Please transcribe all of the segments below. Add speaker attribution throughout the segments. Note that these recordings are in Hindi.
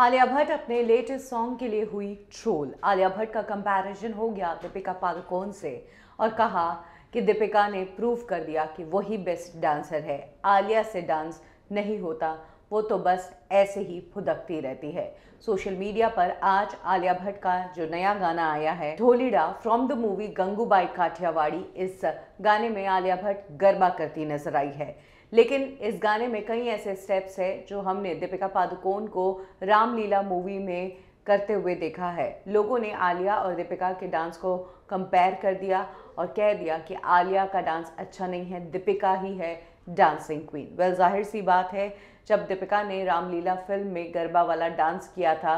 Speaker 1: आलिया भट्ट अपने लेटेस्ट सॉन्ग के लिए हुई ट्रोल आलिया भट्ट का कंपैरिजन हो गया दीपिका पादुकोण से और कहा कि दीपिका ने प्रूव कर दिया कि वही बेस्ट डांसर है आलिया से डांस नहीं होता वो तो बस ऐसे ही फुदकती रहती है सोशल मीडिया पर आज आलिया भट्ट का जो नया गाना आया है Dholida from the movie Gangubai Kathiawadi इस गाने में आलिया भट्ट गरबा करती नजर आई है लेकिन इस गाने में कई ऐसे स्टेप्स हैं जो हमने दीपिका पादुकोण को रामलीला मूवी में करते हुए देखा है लोगों ने आलिया और दीपिका के डांस को कंपेयर कर दिया और कह दिया कि आलिया का डांस अच्छा नहीं है दीपिका ही है डांसिंग क्वीन वेल जाहिर सी बात है जब दीपिका ने रामलीला फिल्म में गरबा वाला डांस किया था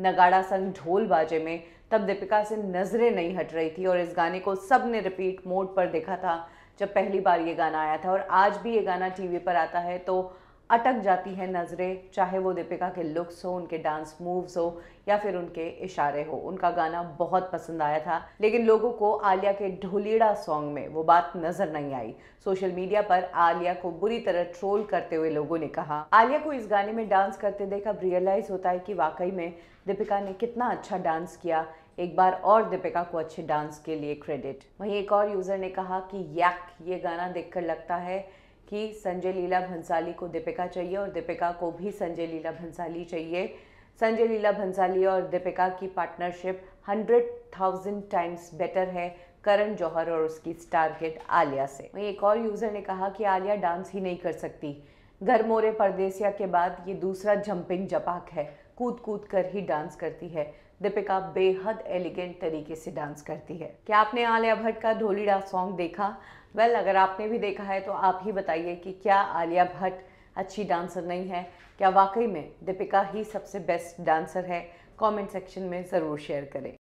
Speaker 1: नगाड़ा संग ढोल बाजे में तब दीपिका से नज़रें नहीं हट रही थी और इस गाने को सब ने रिपीट मोड पर देखा था जब पहली बार ये गाना आया था और आज भी ये गाना टीवी पर आता है तो अटक जाती हैं नज़रें चाहे वो दीपिका के लुक्स हो उनके डांस मूव्स हो या फिर उनके इशारे हो उनका गाना बहुत पसंद आया था लेकिन लोगों को आलिया के ढोलीड़ा सॉन्ग में वो बात नज़र नहीं आई सोशल मीडिया पर आलिया को बुरी तरह ट्रोल करते हुए लोगों ने कहा आलिया को इस गाने में डांस करते देख अब रियलाइज़ होता है कि वाकई में दीपिका ने कितना अच्छा डांस किया एक बार और दीपिका को अच्छे डांस के लिए क्रेडिट वहीं एक और यूज़र ने कहा कि यक ये गाना देखकर लगता है कि संजय लीला भंसाली को दीपिका चाहिए और दीपिका को भी संजय लीला भंसाली चाहिए संजय लीला भंसाली और दीपिका की partnership hundred thousand times better है करण जौहर और उसकी स्टार आलिया से वहीं एक और यूज़र ने कहा कि आलिया डांस ही नहीं कर सकती घर मोरे परदेसिया के बाद ये दूसरा जंपिंग जपाक है कूद कूद कर ही डांस करती है दीपिका बेहद एलिगेंट तरीके से डांस करती है क्या आपने आलिया भट्ट का ढोलीडा सॉन्ग देखा वेल well, अगर आपने भी देखा है तो आप ही बताइए कि क्या आलिया भट्ट अच्छी डांसर नहीं है क्या वाकई में दीपिका ही सबसे बेस्ट डांसर है कमेंट सेक्शन में ज़रूर शेयर करें